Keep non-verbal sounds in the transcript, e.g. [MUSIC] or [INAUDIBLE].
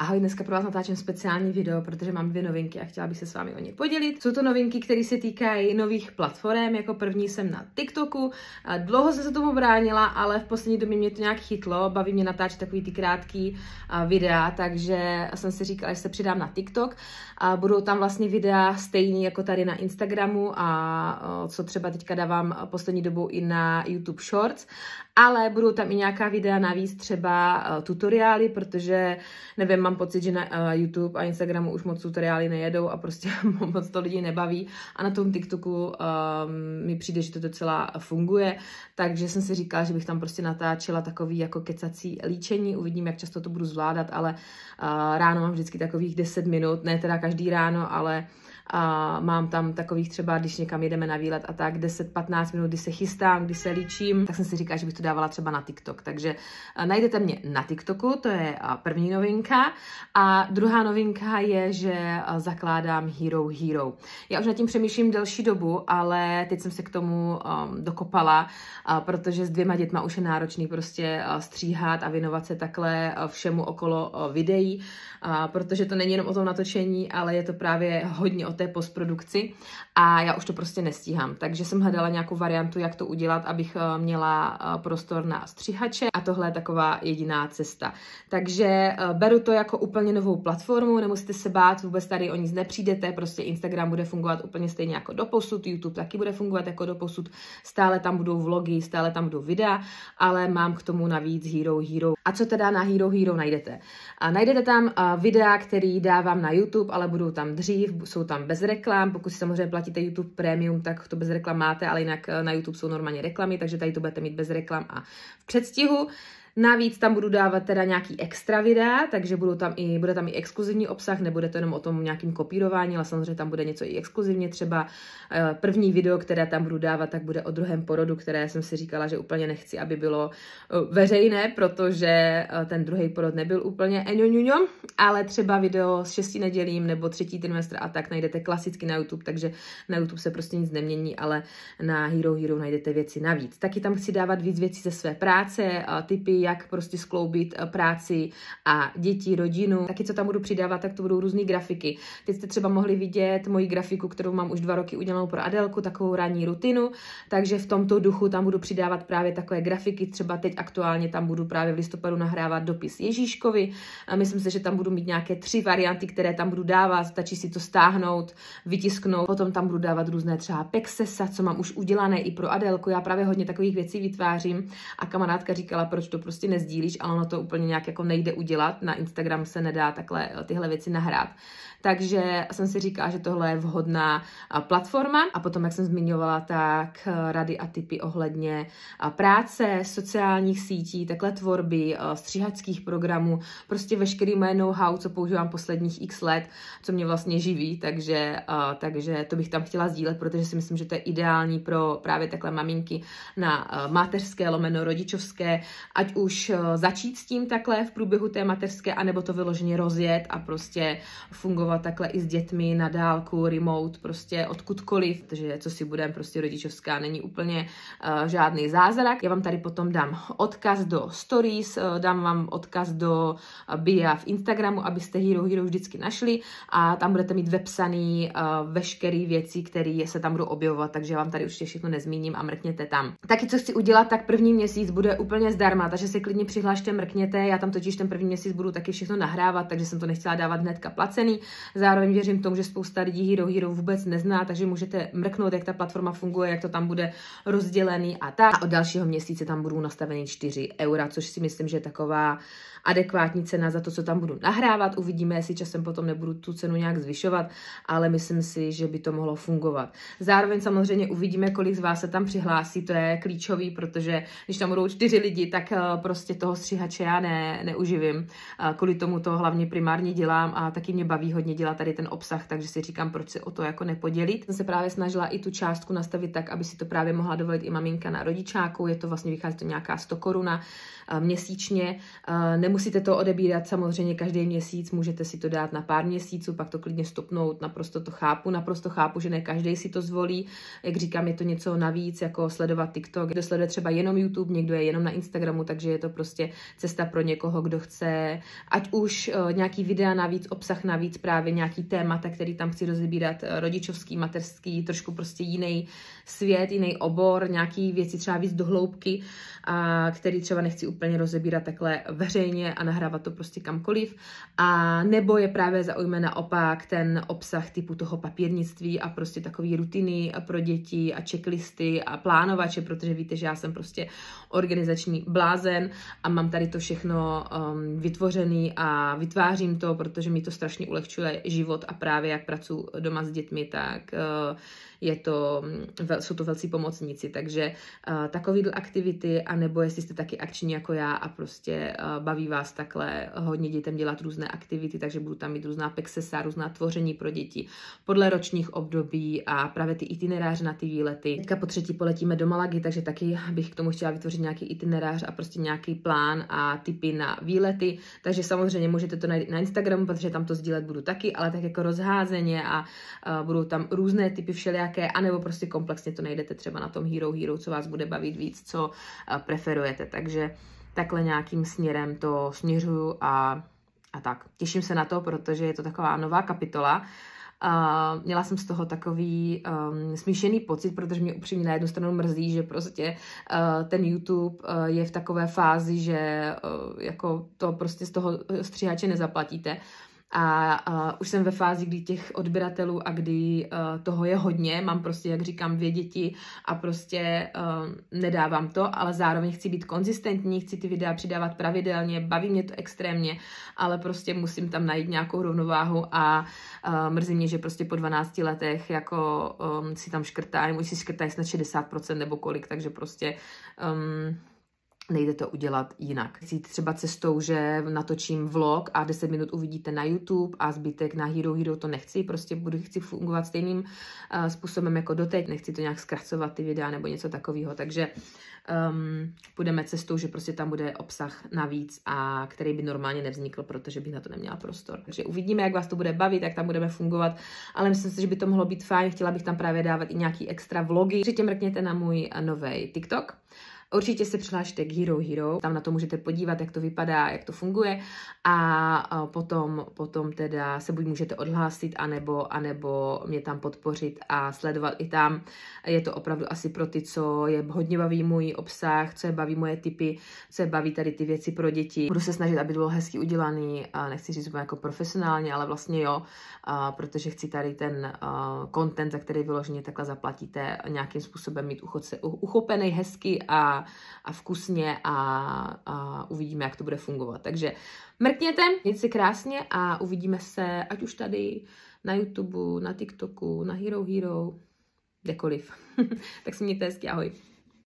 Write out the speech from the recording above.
Ahoj, dneska pro vás natáčím speciální video, protože mám dvě novinky a chtěla bych se s vámi o ně podělit. Jsou to novinky, které se týkají nových platform, jako první jsem na TikToku. Dlouho jsem se tomu bránila, ale v poslední době mě to nějak chytlo, baví mě natáčet takový ty krátký videa, takže jsem si říkala, že se přidám na TikTok. A budou tam vlastně videa stejný jako tady na Instagramu a co třeba teďka dávám poslední dobou i na YouTube Shorts ale budou tam i nějaká videa navíc, třeba eh, tutoriály, protože nevím, mám pocit, že na eh, YouTube a Instagramu už moc tutoriály nejedou a prostě [LAUGHS] moc to lidi nebaví a na tom TikToku uh, mi přijde, že to docela funguje, takže jsem si říkala, že bych tam prostě natáčela takový jako kecací líčení, uvidím, jak často to budu zvládat, ale uh, ráno mám vždycky takových 10 minut, ne teda každý ráno, ale uh, a mám tam takových třeba, když někam jedeme na výlet a tak, 10-15 minut, kdy se chystám, kdy se líčím, tak jsem si říkala, že bych to dávala třeba na TikTok. Takže eh, najdete mě na TikToku, to je eh, první novinka. A druhá novinka je, že eh, zakládám Hero Hero. Já už nad tím přemýšlím delší dobu, ale teď jsem se k tomu um, dokopala, protože s dvěma dětma už je náročný prostě stříhat a věnovat se takhle všemu okolo videí, protože to není jenom o tom natočení, ale je to právě hodně o té postprodukci a já už to prostě nestíhám. Takže jsem hledala nějakou variantu, jak to udělat, abych eh, měla eh, prostor na střihače a tohle je taková jediná cesta. Takže eh, beru to jako úplně novou platformu, nemusíte se bát, vůbec tady o nic nepřijdete, prostě Instagram bude fungovat úplně stejně jako doposud, YouTube taky bude fungovat jako doposud, stále tam budou vlogy, stále tam budou videa, ale mám k tomu navíc Hero Hero. A co teda na Hero Hero najdete? A najdete tam videa, které dávám na YouTube, ale budou tam dřív, jsou tam bez reklam, pokud si samozřejmě platíte YouTube Premium, tak to bez reklam máte, ale jinak eh, na YouTube jsou normálně reklamy, takže tady to budete mít bez reklam a v předstihu. Navíc tam budu dávat teda nějaký extra videa, takže budou tam i, bude tam i exkluzivní obsah, nebude to jenom o tom nějakým kopírování, ale samozřejmě tam bude něco i exkluzivně, třeba eh, první video, které tam budu dávat, tak bude o druhém porodu, které jsem si říkala, že úplně nechci, aby bylo eh, veřejné, protože eh, ten druhý porod nebyl úplně eňoňuňo, ale třeba video s šestí nedělím nebo třetí trimestr a tak najdete klasicky na YouTube, takže na YouTube se prostě nic nemění, ale na Hero Hero najdete věci navíc. Taky tam chci dávat víc věcí ze své práce, typy, jak prostě skloubit eh, práci a děti, rodinu. Taky, co tam budu přidávat, tak to budou různé grafiky. Teď jste třeba mohli vidět moji grafiku, kterou mám už dva roky udělanou pro Adelku, takovou ranní rutinu, takže v tomto duchu tam budu přidávat právě takové grafiky, třeba teď aktuálně tam budu právě v listopadu nahrávat dopis Ježíškovi. A myslím si, že tam budu mít nějaké tři varianty, které tam budu dávat, stačí si to stáhnout, vytisknout. Potom tam budu dávat různé třeba pexesa, co mám už udělané i pro Adelku. Já právě hodně takových věcí vytvářím a kamarádka říkala, proč to prostě prostě nezdílíš a ono to úplně nějak jako nejde udělat. Na Instagram se nedá takhle eh, tyhle věci nahrát. Takže jsem si říkala, že tohle je vhodná eh, platforma a potom, jak jsem zmiňovala, tak eh, rady a typy ohledně práce, sociálních sítí, takhle tvorby, stříhačských programů, prostě veškerý moje know-how, co používám posledních x let, co mě vlastně živí, takže, takže to bych tam chtěla sdílet, protože si myslím, že to je ideální pro právě takhle maminky na mateřské lomeno rodičovské, ať už eh, začít s tím takhle v průběhu té mateřské, anebo to vyloženě rozjet a prostě fungovat takhle i s dětmi na dálku, remote, prostě odkudkoliv, protože co si budeme, prostě rodičovská není úplně uh, žádný zázrak. Já vám tady potom dám odkaz do stories, eh, dám vám odkaz do BIA v Instagramu, abyste Hero Hero vždycky našli a tam budete mít vepsaný uh, veškerý věci, které se tam budou objevovat, takže vám tady určitě všechno nezmíním a mrkněte tam. Taky, co chci udělat, tak první měsíc bude úplně zdarma, takže se klidně přihlašte, mrkněte. Já tam totiž ten první měsíc budu taky všechno nahrávat, takže jsem to nechtěla dávat hnedka placený. Zároveň věřím tomu, že spousta lidí Hero Hero vůbec nezná, takže můžete mrknout, jak ta platforma funguje, jak to tam bude rozdělený a tak. A od dalšího měsíce tam budou nastaveny 4 eura, což si myslím, že je taková adekvátní cena za to, co tam budu nahrávat. Uvidíme, jestli časem potom nebudu tu cenu nějak zvyšovat, ale myslím si, že by to mohlo fungovat. Zároveň samozřejmě uvidíme, kolik z vás se tam přihlásí, to je klíčový, protože když tam budou čtyři lidi, tak eh, prostě toho stříhače já ne, neuživím. Kvůli tomu to hlavně primárně dělám a taky mě baví hodně dělat tady ten obsah, takže si říkám, proč se o to jako nepodělit. Jsem se právě snažila i tu částku nastavit tak, aby si to právě mohla dovolit i maminka na rodičáku. Je to vlastně vychází to nějaká 100 koruna měsíčně. Nemusíte to odebírat samozřejmě každý měsíc, můžete si to dát na pár měsíců, pak to klidně stopnout. Naprosto to chápu, naprosto chápu, že ne každý si to zvolí. Jak říkám, je to něco navíc, jako sledovat TikTok, kdo sleduje třeba jenom YouTube, někdo je jenom na Instagramu, takže je to prostě cesta pro někoho, kdo chce, ať už eh, nějaký videa navíc, obsah navíc, právě nějaký témata, který tam chci rozebírat, eh, rodičovský, materský, trošku prostě jiný svět, jiný obor, nějaký věci třeba víc dohloubky, a který třeba nechci úplně rozebírat takhle veřejně a nahrávat to prostě kamkoliv. A nebo je právě zaujme naopak ten obsah typu toho papírnictví a prostě takové rutiny eh, pro děti a checklisty a plánovače, protože víte, že já jsem prostě organizační bláze den a mám tady to všechno um, vytvořený a vytvářím to, protože mi to strašně ulehčuje život a právě jak pracuji doma s dětmi, tak uh, je to, mm, jsou to velcí pomocníci, takže uh, takovýhle aktivity, anebo jestli jste taky akční jako já a prostě uh, baví vás takhle hodně dětem dělat různé aktivity, takže budu tam mít různá pexesa, různá tvoření pro děti podle ročních období a právě ty itineráře na ty výlety. Teďka po třetí poletíme do Malagy, takže taky bych k tomu chtěla vytvořit nějaký itinerář a prostě nějaký plán a typy na výlety, takže samozřejmě můžete to najít na Instagramu, protože tam to sdílet budu taky, ale tak jako rozházeně a a eh, budou tam různé typy všelijaké jaké, anebo prostě komplexně to najdete třeba na tom Hero Hero, co vás bude bavit víc, co eh, preferujete. Takže takhle nějakým směrem to směřuju a, a tak. Těším se na to, protože je to taková nová kapitola. Uh, měla jsem z toho takový um, smíšený pocit, protože mě upřímně na jednu stranu mrzí, že prostě uh, ten YouTube uh, je v takové fázi, že uh, jako to prostě z toho stříhače nezaplatíte. Uh, a, a už jsem ve fázi, kdy těch odběratelů a kdy uh, toho je hodně, mám prostě, jak říkám, dvě děti a prostě uh, nedávám to, ale zároveň chci být konzistentní, chci ty videa přidávat pravidelně, baví mě to extrémně, ale prostě musím tam najít nějakou rovnováhu a uh, mrzí mě, že prostě po 12 letech jako um, si tam škrtá, nebo si škrtá snad 60% nebo kolik, takže prostě um, nejde to udělat jinak. Chci třeba cestou, že natočím vlog a 10 minut uvidíte na YouTube a zbytek na Hero Hero to nechci, prostě budu chci fungovat stejným uh, způsobem jako doteď, nechci to nějak zkracovat ty videa nebo něco takového, takže um, půjdeme cestou, že prostě tam bude obsah navíc a který by normálně nevznikl, protože bych na to neměla prostor. Takže uvidíme, jak vás to bude bavit, jak tam budeme fungovat, ale myslím si, že by to mohlo být fajn, chtěla bych tam právě dávat i nějaký extra vlogy. Určitě mrkněte na můj nový TikTok, Určitě se přihlášte k Hero Hero, tam na to můžete podívat, jak to vypadá, jak to funguje a potom, potom teda se buď můžete odhlásit, anebo, anebo mě tam podpořit a sledovat i tam. Je to opravdu asi pro ty, co je hodně baví můj obsah, co je baví moje typy, co je baví tady ty věci pro děti. Budu se snažit, aby to bylo hezky udělaný, nechci říct jako profesionálně, ale vlastně jo, protože chci tady ten content, za který vyloženě takhle zaplatíte, nějakým způsobem mít uchopený hezky a a, vkusně a, a uvidíme, jak to bude fungovat. Takže mrkněte, mějte si krásně a uvidíme se, ať už tady na YouTube, na TikToku, na Hero Hero, kdekoliv. [LAUGHS] tak si mějte hezky, ahoj.